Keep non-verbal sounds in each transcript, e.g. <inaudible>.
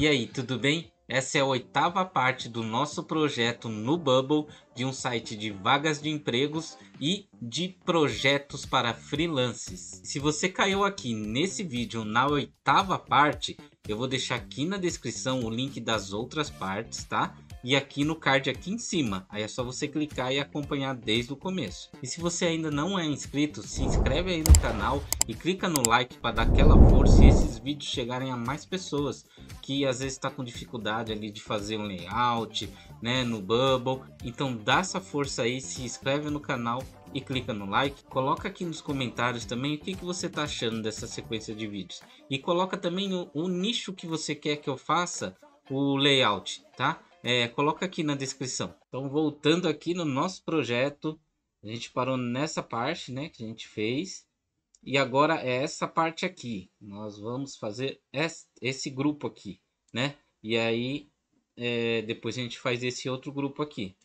E aí, tudo bem? Essa é a oitava parte do nosso projeto no Bubble, de um site de vagas de empregos e de projetos para freelances. Se você caiu aqui nesse vídeo na oitava parte, eu vou deixar aqui na descrição o link das outras partes, tá? e aqui no card aqui em cima. Aí é só você clicar e acompanhar desde o começo. E se você ainda não é inscrito, se inscreve aí no canal e clica no like para dar aquela força e esses vídeos chegarem a mais pessoas que às vezes está com dificuldade ali de fazer um layout, né, no Bubble. Então dá essa força aí, se inscreve no canal e clica no like. Coloca aqui nos comentários também o que, que você está achando dessa sequência de vídeos. E coloca também o, o nicho que você quer que eu faça o layout, tá? é, coloca aqui na descrição. Então, voltando aqui no nosso projeto, a gente parou nessa parte, né, que a gente fez. E agora é essa parte aqui. Nós vamos fazer esse grupo aqui, né? E aí, é, depois a gente faz esse outro grupo aqui.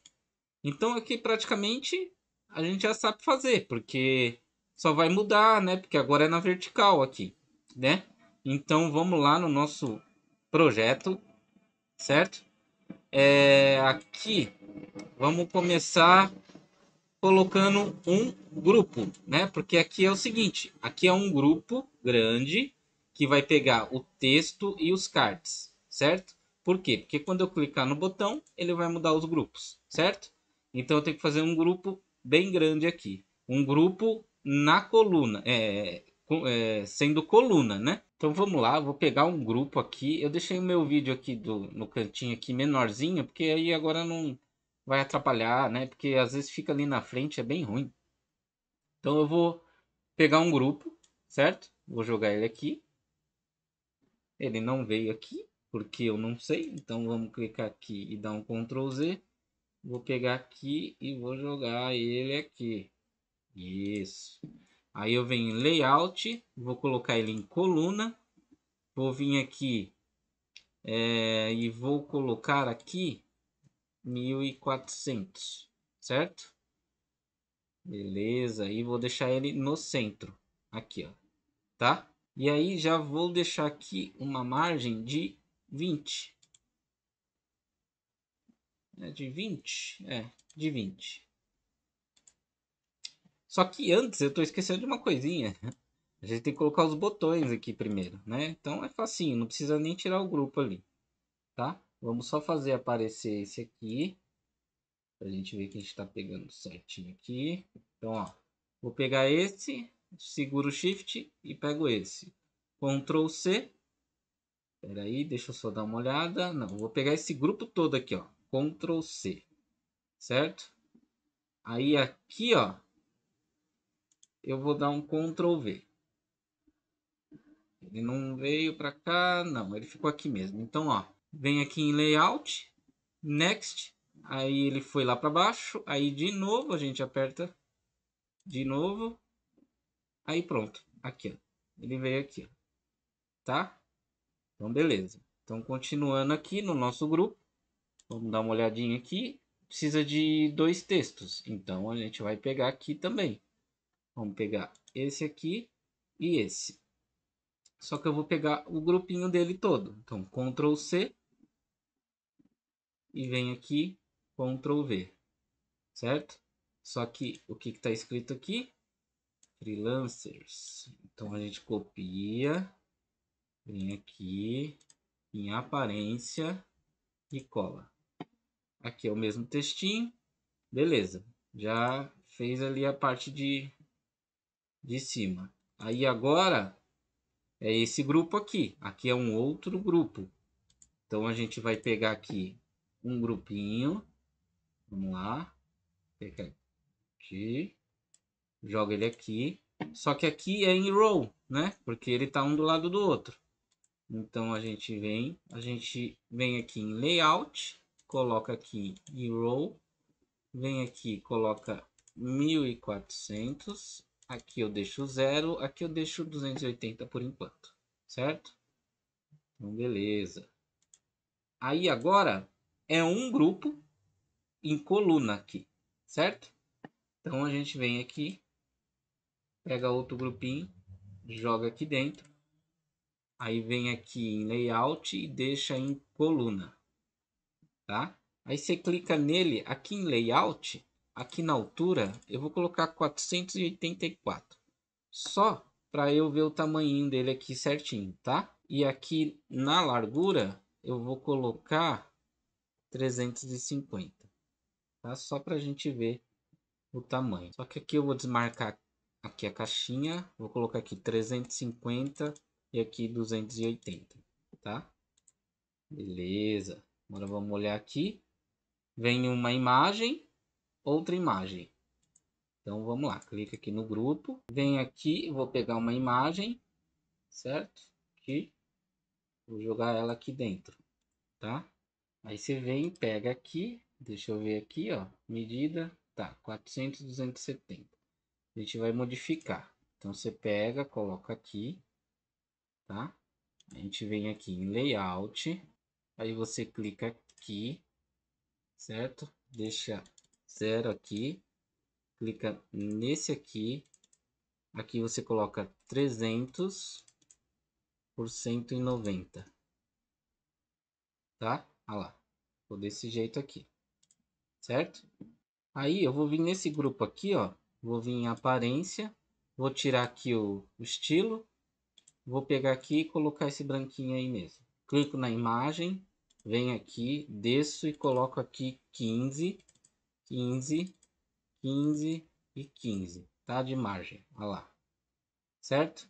Então, aqui praticamente a gente já sabe fazer, porque só vai mudar, né? Porque agora é na vertical aqui, né? Então, vamos lá no nosso projeto, certo? É, aqui, vamos começar colocando um grupo, né? Porque aqui é o seguinte, aqui é um grupo grande que vai pegar o texto e os cards, certo? Por quê? Porque quando eu clicar no botão, ele vai mudar os grupos, certo? Então eu tenho que fazer um grupo bem grande aqui. Um grupo na coluna, é, é, sendo coluna, né? Então vamos lá, vou pegar um grupo aqui. Eu deixei o meu vídeo aqui do, no cantinho aqui menorzinho, porque aí agora não vai atrapalhar, né? Porque às vezes fica ali na frente, é bem ruim. Então eu vou pegar um grupo, certo? Vou jogar ele aqui. Ele não veio aqui, porque eu não sei. Então vamos clicar aqui e dar um Ctrl Z. Vou pegar aqui e vou jogar ele aqui. Isso. Aí eu venho em layout, vou colocar ele em coluna. Vou vir aqui é, e vou colocar aqui 1400, certo? Beleza, e vou deixar ele no centro, aqui, ó, tá? E aí já vou deixar aqui uma margem de 20. É de 20? É, de 20. Só que antes eu estou esquecendo de uma coisinha. A gente tem que colocar os botões aqui primeiro, né? Então é facinho, não precisa nem tirar o grupo ali, tá? Vamos só fazer aparecer esse aqui. Pra gente ver que a gente tá pegando certinho aqui. Então, ó. Vou pegar esse, seguro o Shift e pego esse. Ctrl C. Peraí, aí, deixa eu só dar uma olhada. Não, vou pegar esse grupo todo aqui, ó. Ctrl C. Certo? Aí aqui, ó eu vou dar um Ctrl V. Ele não veio para cá, não, ele ficou aqui mesmo. Então, ó, vem aqui em Layout, Next, aí ele foi lá para baixo, aí de novo a gente aperta de novo, aí pronto, aqui, ó. ele veio aqui, ó. tá? Então, beleza. Então, continuando aqui no nosso grupo, vamos dar uma olhadinha aqui. Precisa de dois textos, então a gente vai pegar aqui também. Vamos pegar esse aqui e esse. Só que eu vou pegar o grupinho dele todo. Então, Ctrl C. E vem aqui, Ctrl V. Certo? Só que o que está escrito aqui? Freelancers. Então, a gente copia. Vem aqui, em aparência e cola. Aqui é o mesmo textinho. Beleza. Já fez ali a parte de de cima. Aí agora é esse grupo aqui. Aqui é um outro grupo. Então a gente vai pegar aqui um grupinho. Vamos lá. Pega aqui. Joga ele aqui. Só que aqui é em row, né? Porque ele está um do lado do outro. Então a gente vem, a gente vem aqui em layout, coloca aqui em row, vem aqui, coloca 1400 Aqui eu deixo zero, aqui eu deixo 280 por enquanto, certo? Então, beleza. Aí agora é um grupo em coluna aqui, certo? Então a gente vem aqui, pega outro grupinho, joga aqui dentro. Aí vem aqui em layout e deixa em coluna, tá? Aí você clica nele aqui em layout, aqui na altura, eu vou colocar 484. Só para eu ver o tamanho dele aqui certinho, tá? E aqui na largura, eu vou colocar 350, tá? Só para a gente ver o tamanho. Só que aqui eu vou desmarcar aqui a caixinha, vou colocar aqui 350 e aqui 280, tá? Beleza. Agora vamos olhar aqui. Vem uma imagem, outra imagem. Então vamos lá, clica aqui no grupo, vem aqui, vou pegar uma imagem, certo? Aqui, vou jogar ela aqui dentro, tá? Aí você vem, pega aqui, deixa eu ver aqui, ó, medida, tá, 400, 270. A gente vai modificar. Então você pega, coloca aqui, tá? A gente vem aqui em layout, aí você clica aqui, certo? Deixa zero aqui, clica nesse aqui, aqui você coloca 300 por 190, tá? Olha lá, vou desse jeito aqui, certo? Aí eu vou vir nesse grupo aqui, ó, vou vir em aparência, vou tirar aqui o, o estilo, vou pegar aqui e colocar esse branquinho aí mesmo. Clico na imagem, venho aqui, desço e coloco aqui 15 15, 15 e 15, tá? De margem, olha lá, certo?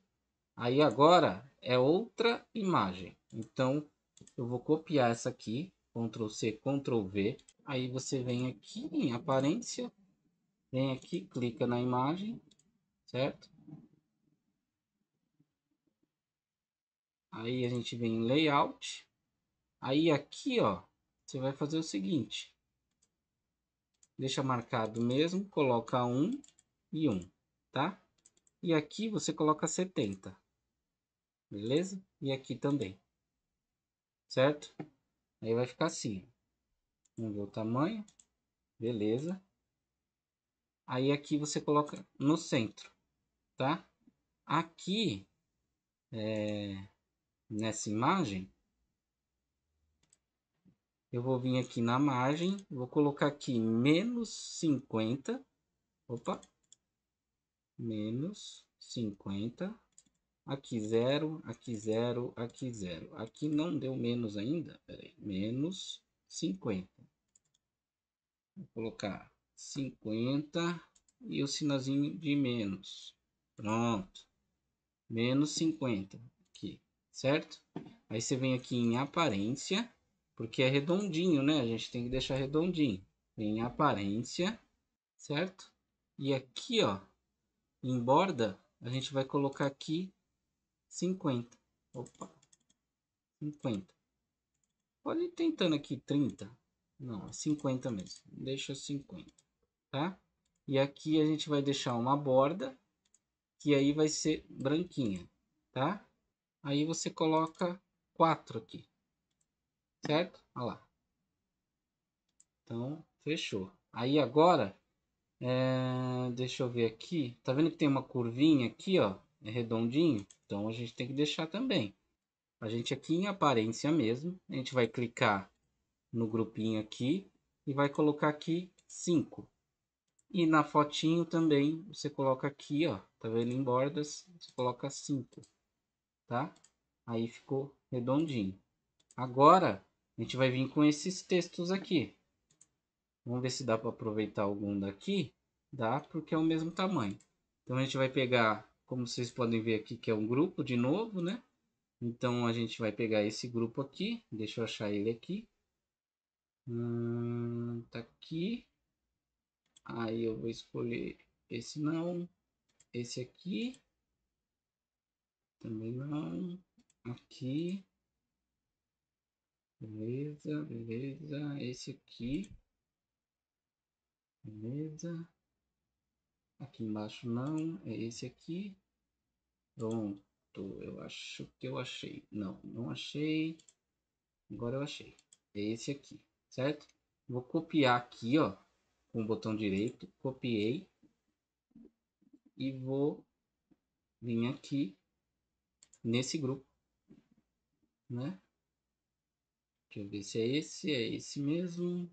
Aí agora é outra imagem, então eu vou copiar essa aqui, Ctrl C, Ctrl V, aí você vem aqui em aparência, vem aqui, clica na imagem, certo? Aí a gente vem em layout, aí aqui ó, você vai fazer o seguinte, Deixa marcado mesmo, coloca 1 e 1, tá? E aqui você coloca 70, beleza? E aqui também, certo? Aí vai ficar assim. Vamos ver o tamanho, beleza? Aí aqui você coloca no centro, tá? Aqui, é, nessa imagem, eu vou vir aqui na margem, vou colocar aqui menos 50, opa, menos 50, aqui zero, aqui zero, aqui zero. Aqui não deu menos ainda, peraí, menos 50. Vou colocar 50 e o sinalzinho de menos. Pronto. Menos 50 aqui, certo? Aí você vem aqui em aparência, porque é redondinho, né? A gente tem que deixar redondinho. em aparência, certo? E aqui, ó, em borda, a gente vai colocar aqui 50. Opa, 50. Pode ir tentando aqui 30. Não, é 50 mesmo. Deixa 50, tá? E aqui a gente vai deixar uma borda, que aí vai ser branquinha, tá? Aí você coloca 4 aqui. Certo? Olha lá. Então, fechou. Aí agora, é, deixa eu ver aqui. Tá vendo que tem uma curvinha aqui, ó? É redondinho? Então, a gente tem que deixar também. A gente aqui em aparência mesmo, a gente vai clicar no grupinho aqui e vai colocar aqui 5. E na fotinho também, você coloca aqui, ó, tá vendo em bordas, você coloca 5, tá? Aí ficou redondinho. Agora, a gente vai vir com esses textos aqui. Vamos ver se dá para aproveitar algum daqui. Dá, porque é o mesmo tamanho. Então, a gente vai pegar, como vocês podem ver aqui, que é um grupo de novo, né? Então, a gente vai pegar esse grupo aqui. Deixa eu achar ele aqui. Hum, tá aqui. Aí, eu vou escolher esse não. Esse aqui. Também não. Aqui. Beleza, beleza. Esse aqui. Beleza. Aqui embaixo não, é esse aqui. Pronto, eu acho que eu achei. Não, não achei. Agora eu achei. É esse aqui, certo? Vou copiar aqui, ó, com o botão direito. Copiei. E vou vir aqui nesse grupo, né? Deixa eu ver se é esse, é esse mesmo.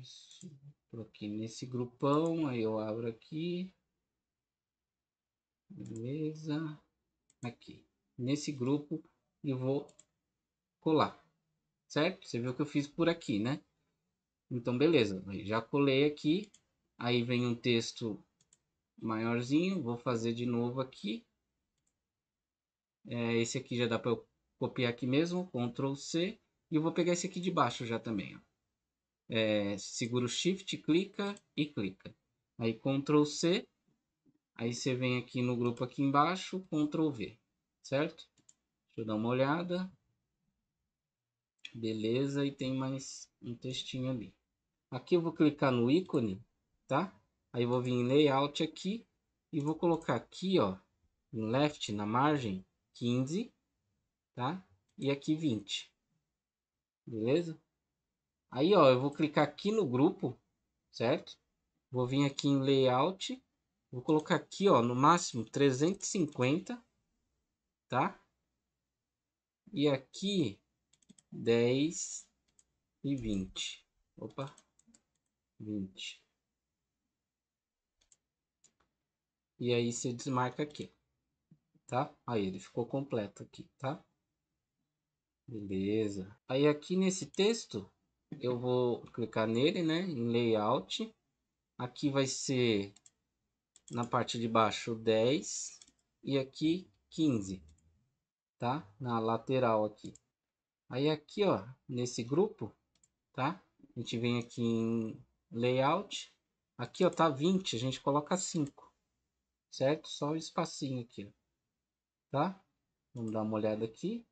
Isso, por aqui nesse grupão, aí eu abro aqui. Beleza. Aqui. Nesse grupo eu vou colar. Certo? Você viu que eu fiz por aqui, né? Então, beleza. Já colei aqui. Aí vem um texto maiorzinho. Vou fazer de novo aqui. É, esse aqui já dá para eu copiar aqui mesmo, Ctrl C, e eu vou pegar esse aqui de baixo já também. Ó. É, segura o Shift, clica e clica. Aí Ctrl C, aí você vem aqui no grupo aqui embaixo, Ctrl V, certo? Deixa eu dar uma olhada. Beleza, e tem mais um textinho ali. Aqui eu vou clicar no ícone, tá? Aí eu vou vir em Layout aqui e vou colocar aqui, ó, em Left, na margem, 15 tá? E aqui 20. Beleza? Aí, ó, eu vou clicar aqui no grupo, certo? Vou vir aqui em layout, vou colocar aqui, ó, no máximo 350, tá? E aqui 10 e 20. Opa, 20. E aí você desmarca aqui, tá? Aí ele ficou completo aqui, tá? Beleza. Aí aqui nesse texto, eu vou clicar nele, né? Em layout. Aqui vai ser na parte de baixo 10 e aqui 15, tá? Na lateral aqui. Aí aqui, ó, nesse grupo, tá? A gente vem aqui em layout. Aqui, ó, tá 20, a gente coloca 5. Certo? Só o espacinho aqui, ó. tá? Vamos dar uma olhada aqui.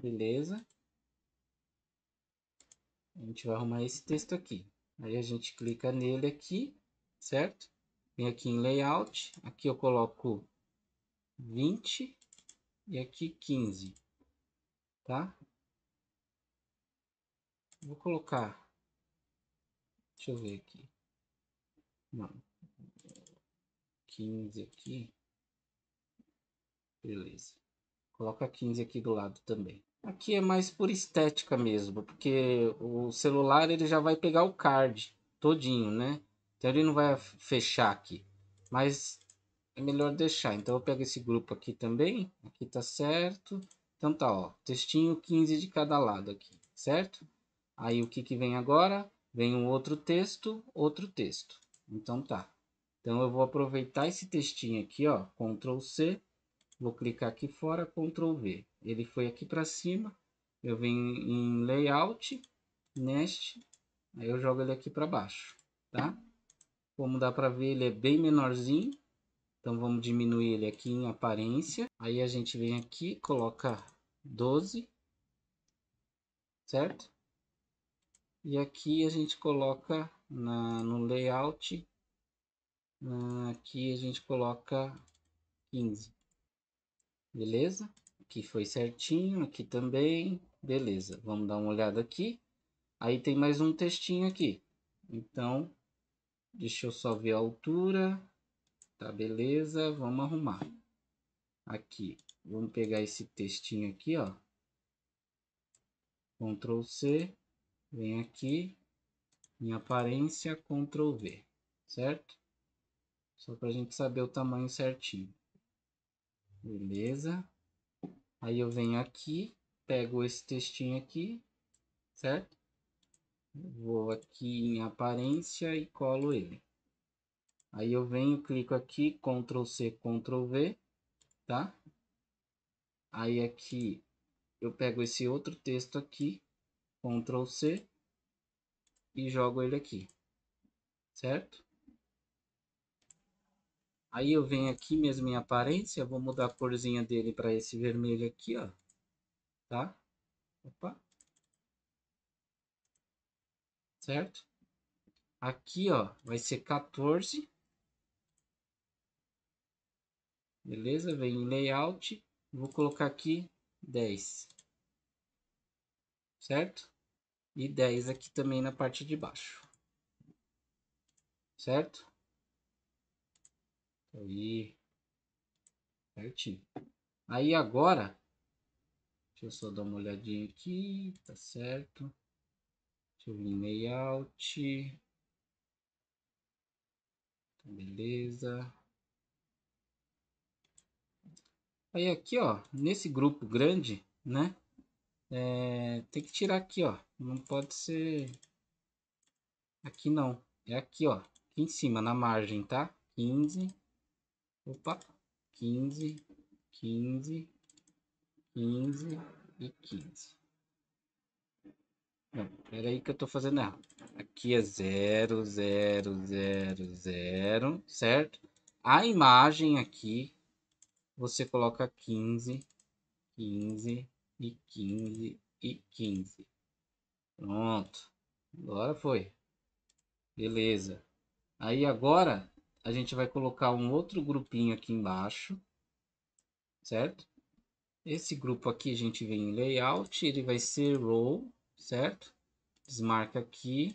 Beleza. A gente vai arrumar esse texto aqui. Aí a gente clica nele aqui, certo? Vem aqui em layout, aqui eu coloco 20 e aqui 15, tá? Vou colocar, deixa eu ver aqui, não, 15 aqui, beleza. Coloca 15 aqui do lado também. Aqui é mais por estética mesmo, porque o celular ele já vai pegar o card todinho, né? Então ele não vai fechar aqui, mas é melhor deixar. Então eu pego esse grupo aqui também, aqui tá certo. Então tá, ó, textinho 15 de cada lado aqui, certo? Aí o que que vem agora? Vem um outro texto, outro texto. Então tá. Então eu vou aproveitar esse textinho aqui, ó, Ctrl C, vou clicar aqui fora, Ctrl V ele foi aqui para cima, eu venho em layout, nest, aí eu jogo ele aqui para baixo, tá? Como dá para ver, ele é bem menorzinho, então vamos diminuir ele aqui em aparência. Aí a gente vem aqui, coloca 12, certo? E aqui a gente coloca na, no layout, aqui a gente coloca 15, beleza? Aqui foi certinho, aqui também. Beleza, vamos dar uma olhada aqui. Aí tem mais um textinho aqui. Então, deixa eu só ver a altura. Tá, beleza, vamos arrumar. Aqui, vamos pegar esse textinho aqui, ó. Ctrl C, vem aqui, em aparência, Ctrl V, certo? Só para a gente saber o tamanho certinho. Beleza. Aí eu venho aqui, pego esse textinho aqui, certo? Vou aqui em aparência e colo ele. Aí eu venho, clico aqui, Ctrl C, Ctrl V, tá? Aí aqui eu pego esse outro texto aqui, Ctrl C, e jogo ele aqui, certo? Aí eu venho aqui mesmo em aparência, vou mudar a corzinha dele para esse vermelho aqui, ó. Tá? Opa. Certo? Aqui, ó, vai ser 14. Beleza? Vem em layout, vou colocar aqui 10. Certo? E 10 aqui também na parte de baixo. Certo? Aí, certinho. Aí agora, deixa eu só dar uma olhadinha aqui, tá certo. Deixa eu vir em layout. Tá, beleza. Aí aqui, ó, nesse grupo grande, né? É, tem que tirar aqui, ó. Não pode ser aqui não. É aqui, ó. Aqui em cima, na margem, tá? 15 Opa, 15, 15, 15 e 15. Não, peraí que eu tô fazendo errado. Aqui é 0, 0, 0, 0, certo? A imagem aqui, você coloca 15, 15 e 15 e 15. Pronto. Agora foi. Beleza. Aí agora, a gente vai colocar um outro grupinho aqui embaixo, certo? Esse grupo aqui a gente vem em layout, ele vai ser row, certo? Desmarca aqui,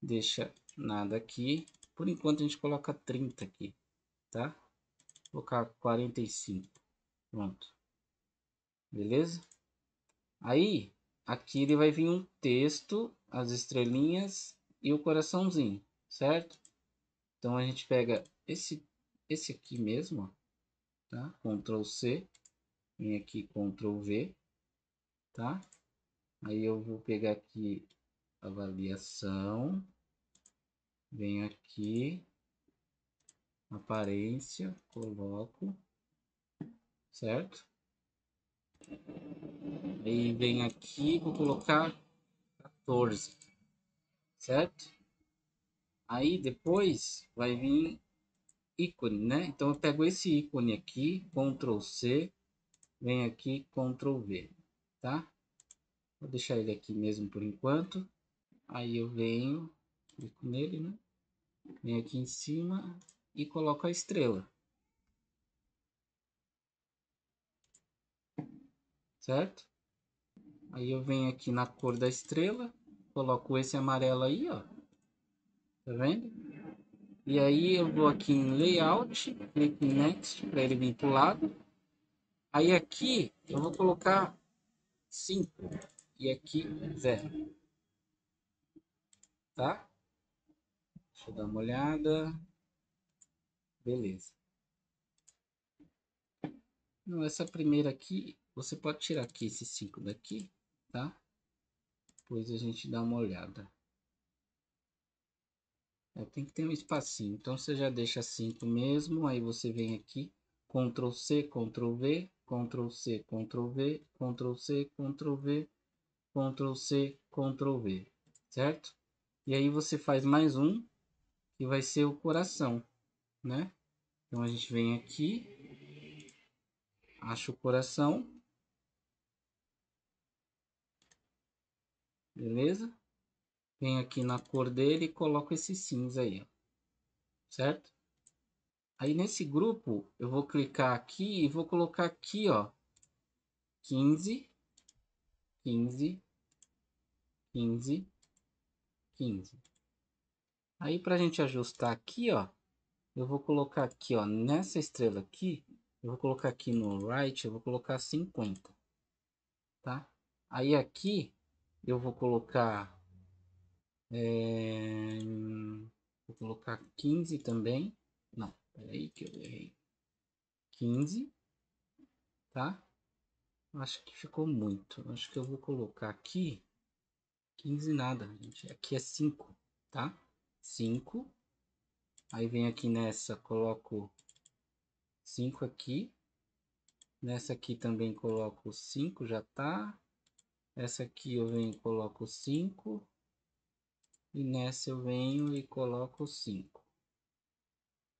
deixa nada aqui. Por enquanto a gente coloca 30 aqui, tá? Vou colocar 45, pronto. Beleza? Aí, aqui ele vai vir um texto, as estrelinhas e o coraçãozinho, certo? Então a gente pega esse, esse aqui mesmo, ó, tá? Ctrl C, vem aqui Ctrl V, tá? Aí eu vou pegar aqui avaliação, venho aqui, aparência, coloco, certo? E vem aqui, vou colocar 14, certo? Aí depois vai vir ícone, né? Então eu pego esse ícone aqui, Ctrl C, vem aqui, Ctrl V, tá? Vou deixar ele aqui mesmo por enquanto. Aí eu venho, clico nele, né? Venho aqui em cima e coloco a estrela. Certo? Aí eu venho aqui na cor da estrela, coloco esse amarelo aí, ó tá vendo? E aí eu vou aqui em Layout, clico em Next para ele vir para o lado. Aí aqui eu vou colocar 5 e aqui 0. Tá? Deixa eu dar uma olhada. Beleza. Não, essa primeira aqui, você pode tirar aqui esse 5 daqui, tá? Depois a gente dá uma olhada. É, tem que ter um espacinho. Então, você já deixa 5 mesmo, aí você vem aqui, Ctrl C, Ctrl V, Ctrl C, Ctrl V, Ctrl C, Ctrl V, Ctrl C, Ctrl V, certo? E aí você faz mais um, que vai ser o coração, né? Então, a gente vem aqui, acha o coração, beleza? Venho aqui na cor dele e coloco esse cinza aí, ó. certo? Aí nesse grupo, eu vou clicar aqui e vou colocar aqui, ó, 15, 15, 15, 15. Aí para a gente ajustar aqui, ó, eu vou colocar aqui, ó, nessa estrela aqui, eu vou colocar aqui no right, eu vou colocar 50, tá? Aí aqui eu vou colocar é, vou colocar 15 também. Não, peraí que eu errei. 15, tá? Acho que ficou muito. Acho que eu vou colocar aqui 15 nada, gente. Aqui é 5, tá? 5. Aí vem aqui nessa, coloco 5 aqui. Nessa aqui também coloco 5, já tá. Essa aqui eu venho e coloco 5. E nessa eu venho e coloco 5.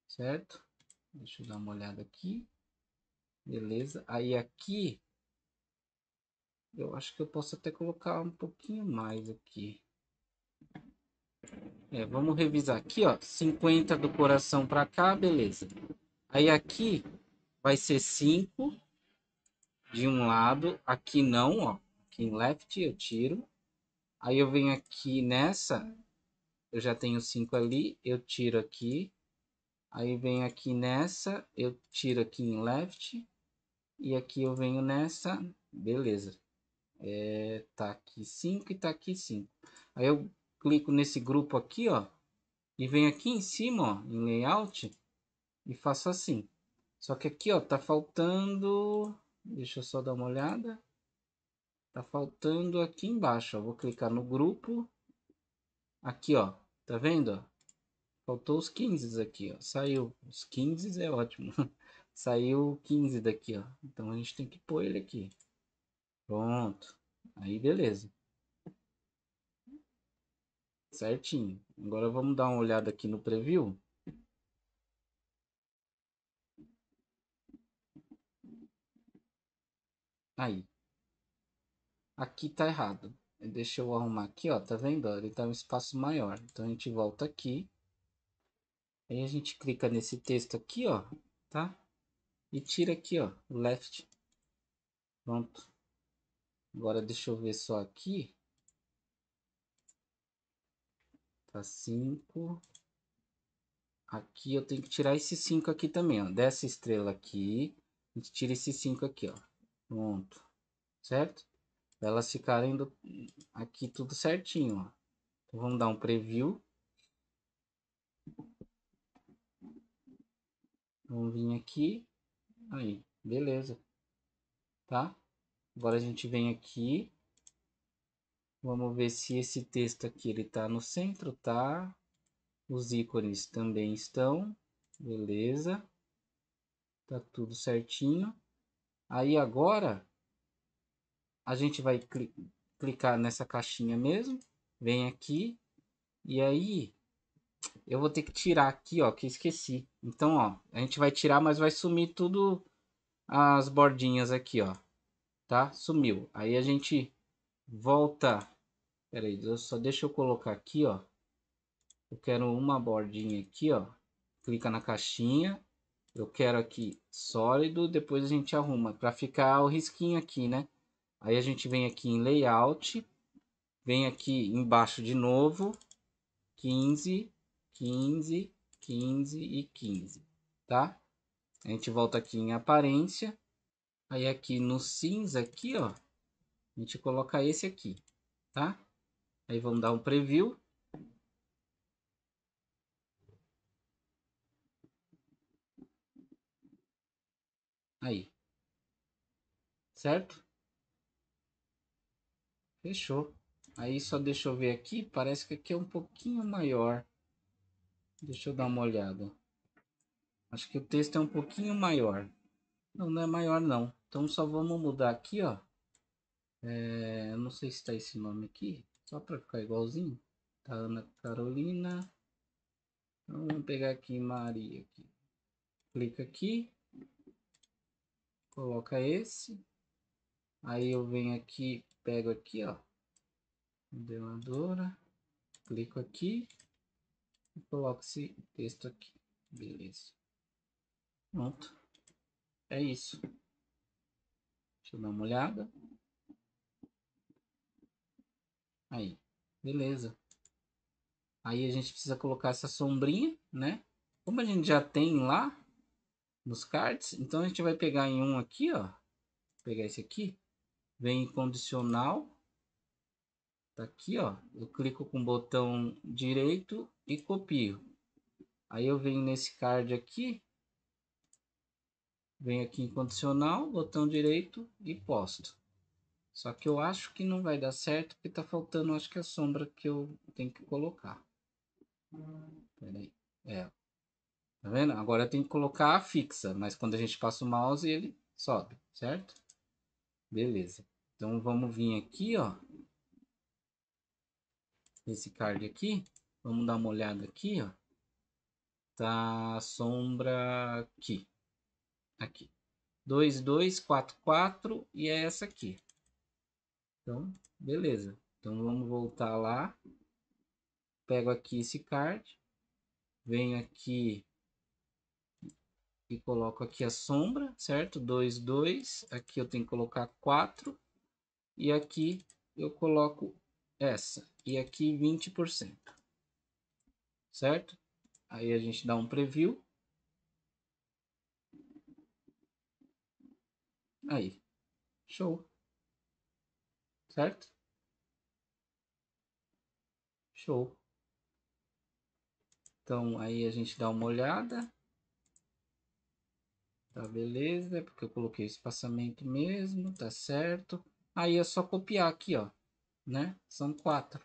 Certo? Deixa eu dar uma olhada aqui. Beleza. Aí aqui, eu acho que eu posso até colocar um pouquinho mais aqui. É, vamos revisar aqui, ó. 50 do coração para cá, beleza. Aí aqui vai ser 5 de um lado. Aqui não, ó. Aqui em left eu tiro. Aí eu venho aqui nessa eu já tenho 5 ali, eu tiro aqui. Aí venho aqui nessa, eu tiro aqui em left. E aqui eu venho nessa, beleza. É, tá aqui 5 e tá aqui 5. Aí eu clico nesse grupo aqui, ó. E venho aqui em cima, ó, em layout. E faço assim. Só que aqui, ó, tá faltando... Deixa eu só dar uma olhada. Tá faltando aqui embaixo, ó. Vou clicar no grupo. Aqui, ó Tá vendo? Ó? Faltou os 15 aqui, ó. Saiu. Os 15 é ótimo. <laughs> Saiu 15 daqui, ó. Então a gente tem que pôr ele aqui. Pronto. Aí beleza. Certinho. Agora vamos dar uma olhada aqui no preview. Aí. Aqui tá errado. Deixa eu arrumar aqui, ó, tá vendo? Ele tá um espaço maior. Então a gente volta aqui. Aí a gente clica nesse texto aqui, ó, tá? E tira aqui, ó, left. Pronto. Agora deixa eu ver só aqui. Tá 5. Aqui eu tenho que tirar esse 5 aqui também, ó. Dessa estrela aqui, a gente tira esse 5 aqui, ó. Pronto. Certo? elas ficarem do, aqui tudo certinho. Ó. Então, vamos dar um preview. Vamos vir aqui. Aí, beleza. Tá? Agora a gente vem aqui. Vamos ver se esse texto aqui ele tá no centro, tá? Os ícones também estão. Beleza. Tá tudo certinho. Aí agora a gente vai clicar nessa caixinha mesmo, vem aqui, e aí eu vou ter que tirar aqui, ó, que esqueci. Então, ó, a gente vai tirar, mas vai sumir tudo as bordinhas aqui, ó, tá? Sumiu. Aí a gente volta, peraí, só deixa eu colocar aqui, ó, eu quero uma bordinha aqui, ó, clica na caixinha, eu quero aqui sólido, depois a gente arruma, para ficar o risquinho aqui, né? Aí a gente vem aqui em layout, vem aqui embaixo de novo, 15, 15, 15 e 15, tá? A gente volta aqui em aparência, aí aqui no cinza aqui, ó, a gente coloca esse aqui, tá? Aí vamos dar um preview. Aí. Certo? Fechou. Aí só deixa eu ver aqui, parece que aqui é um pouquinho maior. Deixa eu dar uma olhada. Acho que o texto é um pouquinho maior. Não, não é maior não. Então só vamos mudar aqui, ó. É, não sei se está esse nome aqui, só para ficar igualzinho. Tá Ana Carolina. Então, vamos pegar aqui Maria. Aqui. Clica aqui. Coloca esse. Aí eu venho aqui pego aqui, ó, modeladora, clico aqui e coloco esse texto aqui. Beleza. Pronto. É isso. Deixa eu dar uma olhada. Aí. Beleza. Aí a gente precisa colocar essa sombrinha, né? Como a gente já tem lá nos cards, então a gente vai pegar em um aqui, ó. Vou pegar esse aqui vem condicional. Tá aqui, ó. Eu clico com o botão direito e copio. Aí eu venho nesse card aqui, venho aqui em condicional, botão direito e posto. Só que eu acho que não vai dar certo, porque tá faltando, acho que a sombra que eu tenho que colocar. Pera aí. É. Tá vendo? Agora tem que colocar a fixa, mas quando a gente passa o mouse, ele sobe, certo? Beleza. Então vamos vir aqui, ó. Esse card aqui. Vamos dar uma olhada aqui, ó. Tá a sombra aqui. Aqui. 2, 2, 4, 4 e é essa aqui. Então, beleza. Então vamos voltar lá. Pego aqui esse card. Venho aqui e coloco aqui a sombra, certo? 2, 2. Aqui eu tenho que colocar 4. E aqui eu coloco essa. E aqui 20%. Certo? Aí a gente dá um preview. Aí. Show. Certo? Show. Então, aí a gente dá uma olhada. Tá beleza, é porque eu coloquei espaçamento mesmo, tá certo. Aí é só copiar aqui, ó, né? São quatro.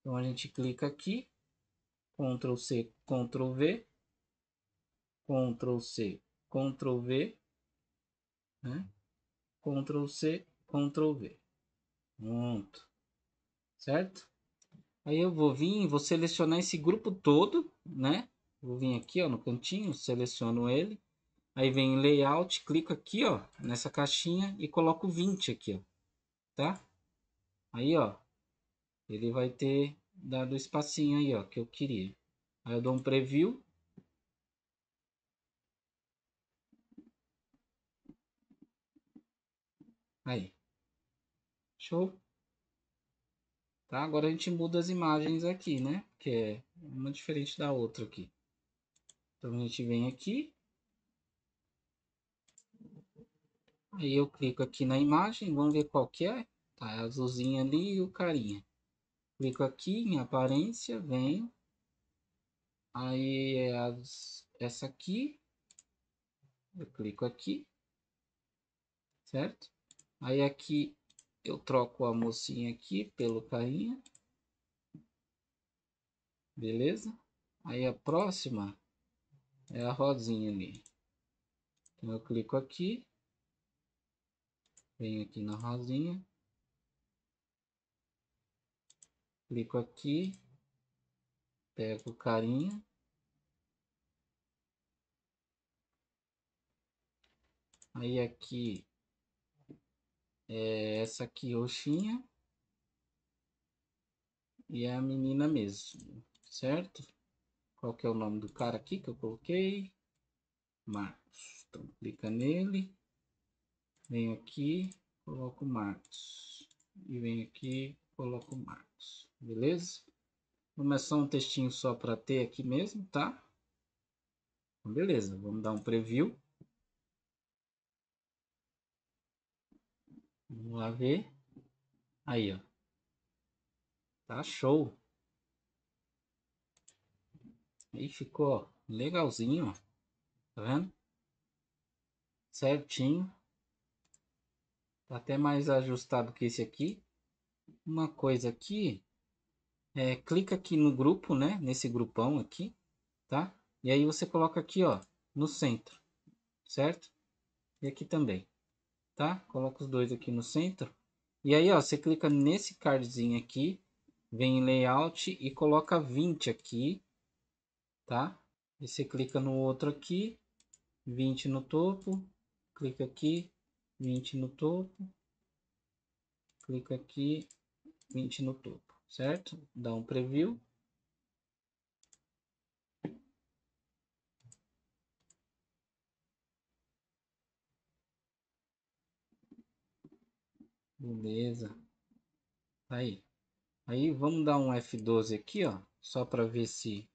Então a gente clica aqui, Ctrl C, Ctrl V, Ctrl C, Ctrl V, né? Ctrl C, Ctrl V. Pronto. Certo? Aí eu vou vir, vou selecionar esse grupo todo, né? Vou vir aqui, ó, no cantinho, seleciono ele. Aí vem em layout, clico aqui, ó, nessa caixinha e coloco 20 aqui, ó tá? Aí, ó, ele vai ter dado o espacinho aí, ó, que eu queria. Aí eu dou um preview. Aí. Show? Tá? Agora a gente muda as imagens aqui, né? Que é uma diferente da outra aqui. Então a gente vem aqui, Aí eu clico aqui na imagem, vamos ver qual que é. Tá, é azulzinha ali e o carinha. Clico aqui em aparência, venho. Aí é as, essa aqui. Eu clico aqui. Certo? Aí aqui eu troco a mocinha aqui pelo carinha. Beleza? Aí a próxima é a rosinha ali. Então eu clico aqui. Venho aqui na rosinha. Clico aqui. Pego o carinha. Aí aqui é essa aqui roxinha. E é a menina mesmo, certo? Qual que é o nome do cara aqui que eu coloquei? Marcos. Então clica nele. Venho aqui, coloco Marcos. E venho aqui, coloco Marcos. Beleza? vamos é só um textinho só para ter aqui mesmo, tá? Então, beleza, vamos dar um preview. Vamos lá ver. Aí, ó. Tá show. Aí ficou legalzinho, ó. Tá vendo? Certinho. Tá até mais ajustado que esse aqui. Uma coisa aqui, é, clica aqui no grupo, né? Nesse grupão aqui, tá? E aí você coloca aqui, ó, no centro, certo? E aqui também, tá? Coloca os dois aqui no centro. E aí, ó, você clica nesse cardzinho aqui, vem em layout e coloca 20 aqui, tá? E você clica no outro aqui, 20 no topo, clica aqui, 20 no topo. Clica aqui, 20 no topo, certo? Dá um preview. Beleza. Tá aí. Aí vamos dar um F12 aqui, ó, só para ver se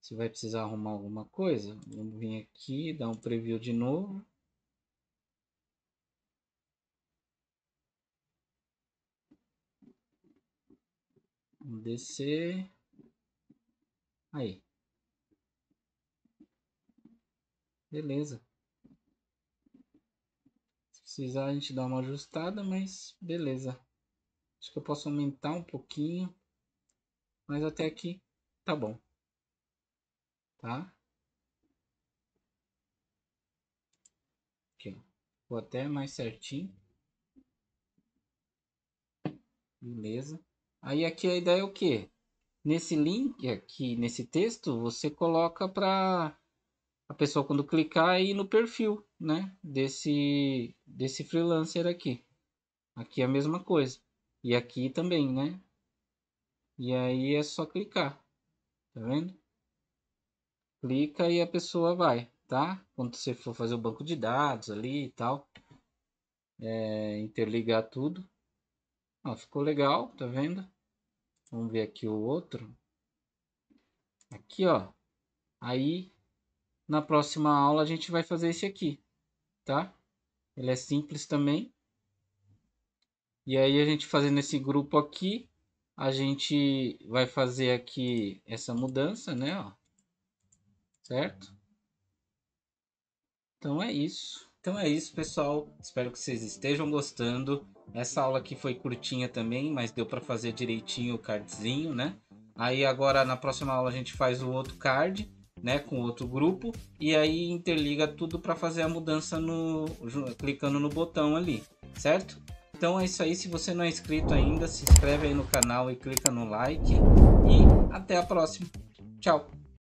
se vai precisar arrumar alguma coisa. Vamos vir aqui, dar um preview de novo. Vamos descer. Aí. Beleza. Se precisar, a gente dá uma ajustada, mas beleza. Acho que eu posso aumentar um pouquinho. Mas até aqui tá bom. Tá? Aqui, Vou até mais certinho. Beleza. Aí aqui a ideia é o quê? Nesse link aqui, nesse texto, você coloca para a pessoa quando clicar ir no perfil, né, desse desse freelancer aqui. Aqui é a mesma coisa. E aqui também, né? E aí é só clicar. Tá vendo? Clica e a pessoa vai, tá? Quando você for fazer o banco de dados ali e tal, é, interligar tudo. Ó, ficou legal, tá vendo? Vamos ver aqui o outro. Aqui, ó. Aí, na próxima aula, a gente vai fazer esse aqui, tá? Ele é simples também. E aí, a gente fazendo esse grupo aqui, a gente vai fazer aqui essa mudança, né? Ó. Certo? Então, é isso. Então é isso, pessoal. Espero que vocês estejam gostando. Essa aula aqui foi curtinha também, mas deu para fazer direitinho o cardzinho, né? Aí agora na próxima aula a gente faz o outro card, né, com outro grupo e aí interliga tudo para fazer a mudança no clicando no botão ali, certo? Então é isso aí, se você não é inscrito ainda, se inscreve aí no canal e clica no like e até a próxima. Tchau.